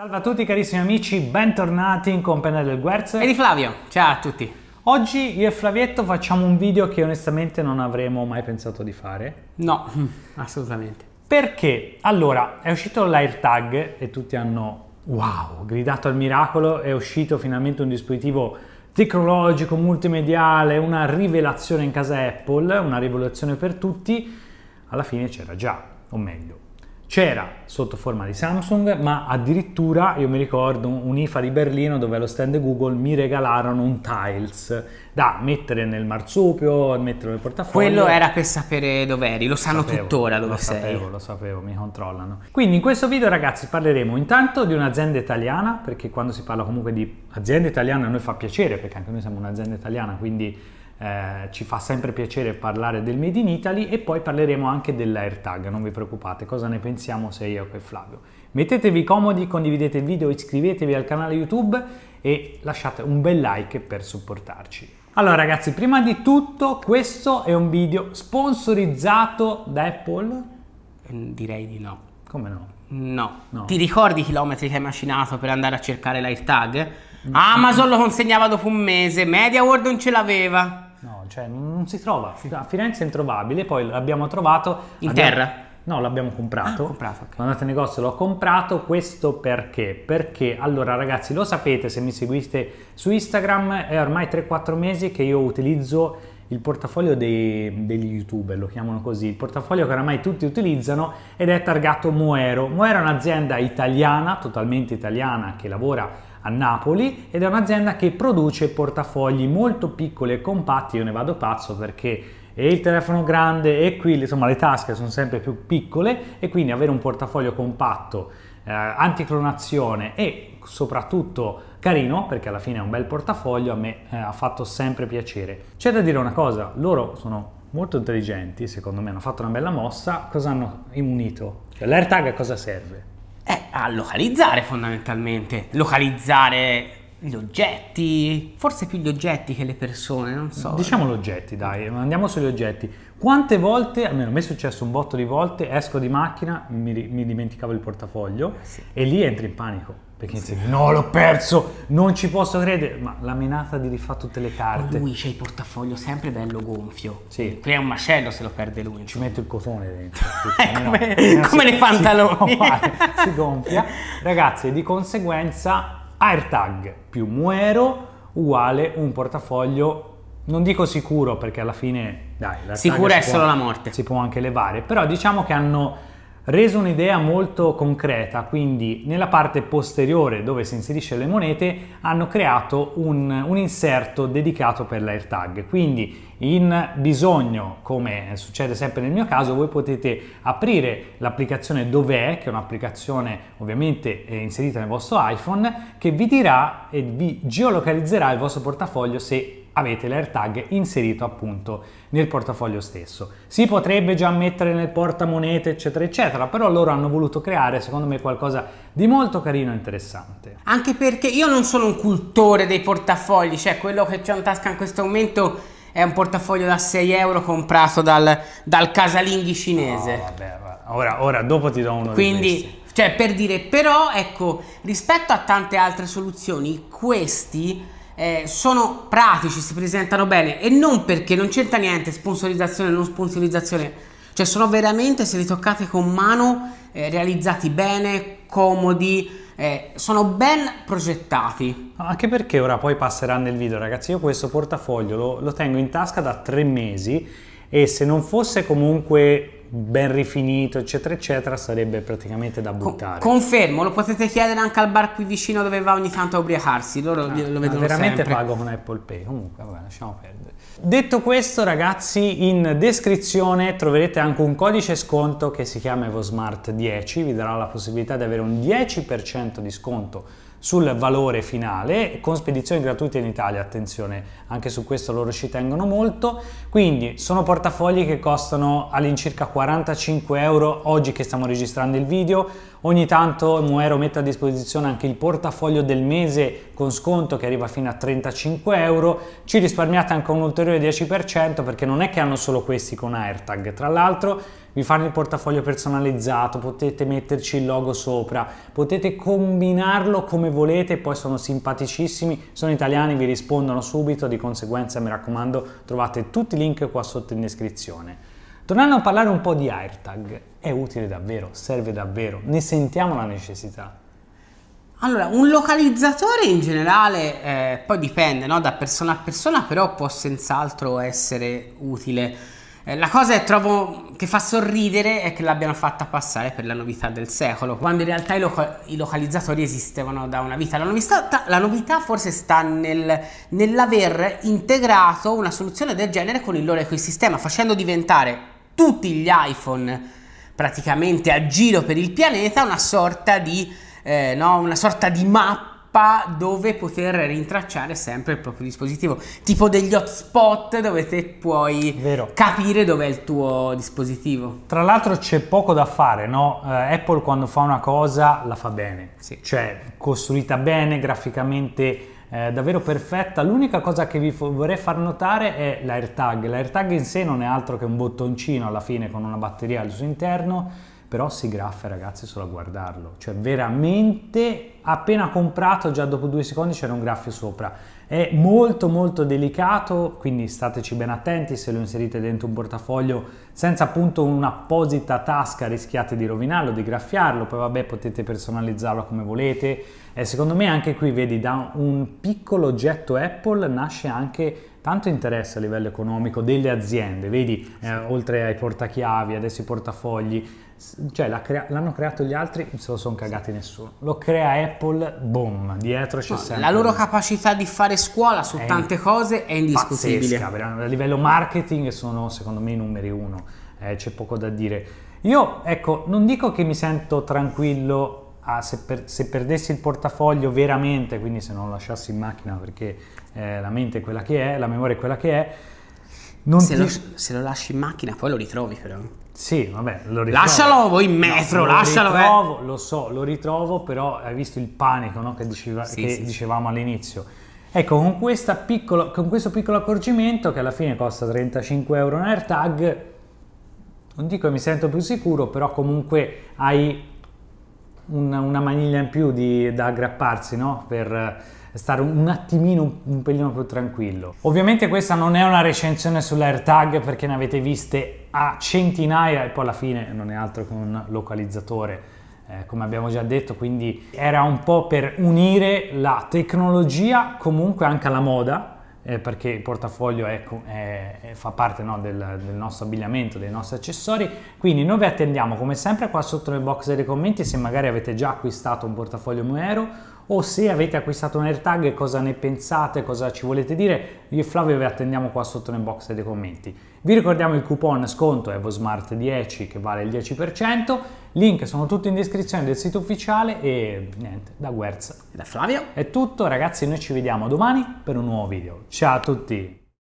Salve a tutti carissimi amici, bentornati in compagnia del Guerz e di Flavio. Ciao a tutti. Oggi io e Flavietto facciamo un video che onestamente non avremmo mai pensato di fare. No, assolutamente. Perché? Allora, è uscito l'AirTag e tutti hanno wow, gridato al miracolo, è uscito finalmente un dispositivo tecnologico, multimediale, una rivelazione in casa Apple, una rivoluzione per tutti, alla fine c'era già, o meglio, c'era sotto forma di Samsung, ma addirittura io mi ricordo un'IFA di Berlino dove allo stand Google mi regalarono un tiles da mettere nel marsupio, mettere nel portafoglio. Quello era per sapere dove eri, lo sanno sapevo, tuttora dove lo sei. Lo sapevo, lo sapevo, mi controllano. Quindi in questo video ragazzi parleremo intanto di un'azienda italiana, perché quando si parla comunque di azienda italiana a noi fa piacere, perché anche noi siamo un'azienda italiana, quindi eh, ci fa sempre piacere parlare del Made in Italy e poi parleremo anche dell'AirTag, non vi preoccupate, cosa ne pensiamo se io e Flavio. Mettetevi comodi, condividete il video, iscrivetevi al canale YouTube e lasciate un bel like per supportarci. Allora ragazzi, prima di tutto questo è un video sponsorizzato da Apple? Mm, direi di no. Come no? No. no. Ti ricordi i chilometri che hai macinato per andare a cercare l'AirTag? Mm. Amazon lo consegnava dopo un mese, MediaWorld non ce l'aveva cioè non si trova. A Firenze è introvabile, poi l'abbiamo trovato... In abbiamo... terra? No, l'abbiamo comprato. Ah, comprato okay. Andate in negozio, l'ho comprato. Questo perché? Perché, allora ragazzi, lo sapete se mi seguite su Instagram, è ormai 3-4 mesi che io utilizzo il portafoglio dei, degli youtuber, lo chiamano così, il portafoglio che oramai tutti utilizzano ed è targato Moero. Moero è un'azienda italiana, totalmente italiana, che lavora a Napoli ed è un'azienda che produce portafogli molto piccoli e compatti, io ne vado pazzo perché e il telefono grande e qui insomma le tasche sono sempre più piccole e quindi avere un portafoglio compatto, eh, anticlonazione e soprattutto carino perché alla fine è un bel portafoglio a me eh, ha fatto sempre piacere. C'è da dire una cosa, loro sono molto intelligenti, secondo me hanno fatto una bella mossa, cosa hanno immunito? Cioè, L'AirTag a cosa serve? a localizzare fondamentalmente, localizzare gli oggetti, forse più gli oggetti che le persone, non so. Diciamo gli oggetti, dai, andiamo sugli oggetti. Quante volte, almeno a me è successo un botto di volte, esco di macchina, mi, mi dimenticavo il portafoglio sì. e lì entri in panico. Perché sì. dice, no, l'ho perso, non ci posso credere, ma la menata di rifà tutte le carte. Ma lui c'è il portafoglio sempre bello gonfio. Sì. Crea un macello se lo perde lui. Ci metto il cotone dentro. come, eh, no, come nei pantaloni. Si, si gonfia. Ragazzi, di conseguenza AirTag più Muero uguale un portafoglio, non dico sicuro perché alla fine, dai. Sicura è solo può, la morte. Si può anche levare, però diciamo che hanno reso un'idea molto concreta, quindi nella parte posteriore dove si inserisce le monete hanno creato un, un inserto dedicato per l'AirTag, quindi in bisogno, come succede sempre nel mio caso, voi potete aprire l'applicazione Dov'è, che è un'applicazione ovviamente eh, inserita nel vostro iPhone, che vi dirà e vi geolocalizzerà il vostro portafoglio se avete l'AirTag inserito appunto nel portafoglio stesso. Si potrebbe già mettere nel portamonete eccetera eccetera, però loro hanno voluto creare secondo me qualcosa di molto carino e interessante. Anche perché io non sono un cultore dei portafogli, cioè quello che c'è in tasca in questo momento è un portafoglio da 6 euro comprato dal, dal casalinghi cinese. No, vabbè, ora, ora, dopo ti do uno Quindi, cioè per dire, però ecco, rispetto a tante altre soluzioni, questi eh, sono pratici, si presentano bene e non perché non c'entra niente sponsorizzazione, non sponsorizzazione, cioè sono veramente se li toccate con mano eh, realizzati bene, comodi, eh, sono ben progettati. Anche perché ora poi passerà nel video ragazzi, io questo portafoglio lo, lo tengo in tasca da tre mesi e se non fosse comunque ben rifinito, eccetera, eccetera, sarebbe praticamente da buttare. Confermo, lo potete chiedere anche al bar qui vicino dove va ogni tanto a ubriacarsi, loro ah, lo ah, vedono veramente sempre. pago con Apple Pay, comunque vabbè, lasciamo perdere. Detto questo, ragazzi, in descrizione troverete anche un codice sconto che si chiama EvoSmart 10, vi darà la possibilità di avere un 10% di sconto sul valore finale con spedizioni gratuite in Italia, attenzione, anche su questo loro ci tengono molto, quindi sono portafogli che costano all'incirca 45 euro oggi che stiamo registrando il video, ogni tanto Muero mette a disposizione anche il portafoglio del mese con sconto che arriva fino a 35 euro, ci risparmiate anche un ulteriore 10% perché non è che hanno solo questi con AirTag, tra l'altro vi fanno il portafoglio personalizzato, potete metterci il logo sopra, potete combinarlo come volete, poi sono simpaticissimi, sono italiani, vi rispondono subito, di conseguenza mi raccomando trovate tutti i link qua sotto in descrizione. Tornando a parlare un po' di AirTag, è utile davvero, serve davvero, ne sentiamo la necessità. Allora, un localizzatore in generale eh, poi dipende no? da persona a persona, però può senz'altro essere utile eh, la cosa che trovo che fa sorridere è che l'abbiano fatta passare per la novità del secolo, quando in realtà i, loca i localizzatori esistevano da una vita. La novità, la novità forse sta nel, nell'aver integrato una soluzione del genere con il loro ecosistema, facendo diventare tutti gli iPhone praticamente a giro per il pianeta una sorta di, eh, no, una sorta di mappa mappa dove poter rintracciare sempre il proprio dispositivo, tipo degli hotspot dove te puoi Vero. capire dov'è il tuo dispositivo. Tra l'altro c'è poco da fare, no? Uh, Apple quando fa una cosa la fa bene, sì. cioè costruita bene, graficamente eh, davvero perfetta. L'unica cosa che vi vorrei far notare è l'AirTag. L'AirTag in sé non è altro che un bottoncino alla fine con una batteria al suo interno però si graffa ragazzi solo a guardarlo, cioè veramente appena comprato già dopo due secondi c'era un graffio sopra, è molto molto delicato quindi stateci ben attenti se lo inserite dentro un portafoglio senza appunto un'apposita tasca rischiate di rovinarlo, di graffiarlo, poi vabbè potete personalizzarlo come volete, e secondo me anche qui, vedi, da un piccolo oggetto Apple nasce anche tanto interesse a livello economico delle aziende, vedi, eh, oltre ai portachiavi, adesso i portafogli, cioè la crea- l'hanno creato gli altri, non se lo sono cagati nessuno. Lo crea Apple, boom, dietro c'è no, sempre. La loro capacità di fare scuola su tante cose è indiscutibile. Pazzesca, a livello marketing sono secondo me i numeri uno, eh, c'è poco da dire. Io, ecco, non dico che mi sento tranquillo ah, se, per, se, perdessi il portafoglio veramente, quindi se non lo lasciassi in macchina perché eh, la mente è quella che è, la memoria è quella che è, se, ti... lo, se, lo, lasci in macchina poi lo ritrovi però. Sì, vabbè, lo ritrovo. Lascialo voi in metro, no, lo lascialo. Eh. Ritrovo, eh. Lo so, lo ritrovo, però hai visto il panico no? che, diceva, sì, che sì, dicevamo sì. all'inizio. Ecco, con, piccolo, con, questo piccolo accorgimento, che alla fine costa 35 euro un AirTag, non dico che mi sento più sicuro, però comunque hai una, una maniglia in più di, da aggrapparsi no? per eh, stare un, un attimino un pelino più tranquillo. Ovviamente questa non è una recensione sull'AirTag perché ne avete viste a centinaia e poi alla fine non è altro che un localizzatore eh, come abbiamo già detto, quindi era un po' per unire la tecnologia comunque anche alla moda eh, perché il portafoglio ecco, è, è, fa parte no, del, del, nostro abbigliamento, dei nostri accessori. Quindi noi vi attendiamo come sempre qua sotto nel box dei commenti se magari avete già acquistato un portafoglio Muero o se avete acquistato un AirTag cosa ne pensate, cosa ci volete dire. Io e Flavio vi attendiamo qua sotto nel box dei commenti. Vi ricordiamo il coupon sconto EvoSmart 10 che vale il 10%, link sono tutti in descrizione del sito ufficiale e niente, da Guerz e da Flavio è tutto, ragazzi noi ci vediamo domani per un nuovo video. Ciao a tutti!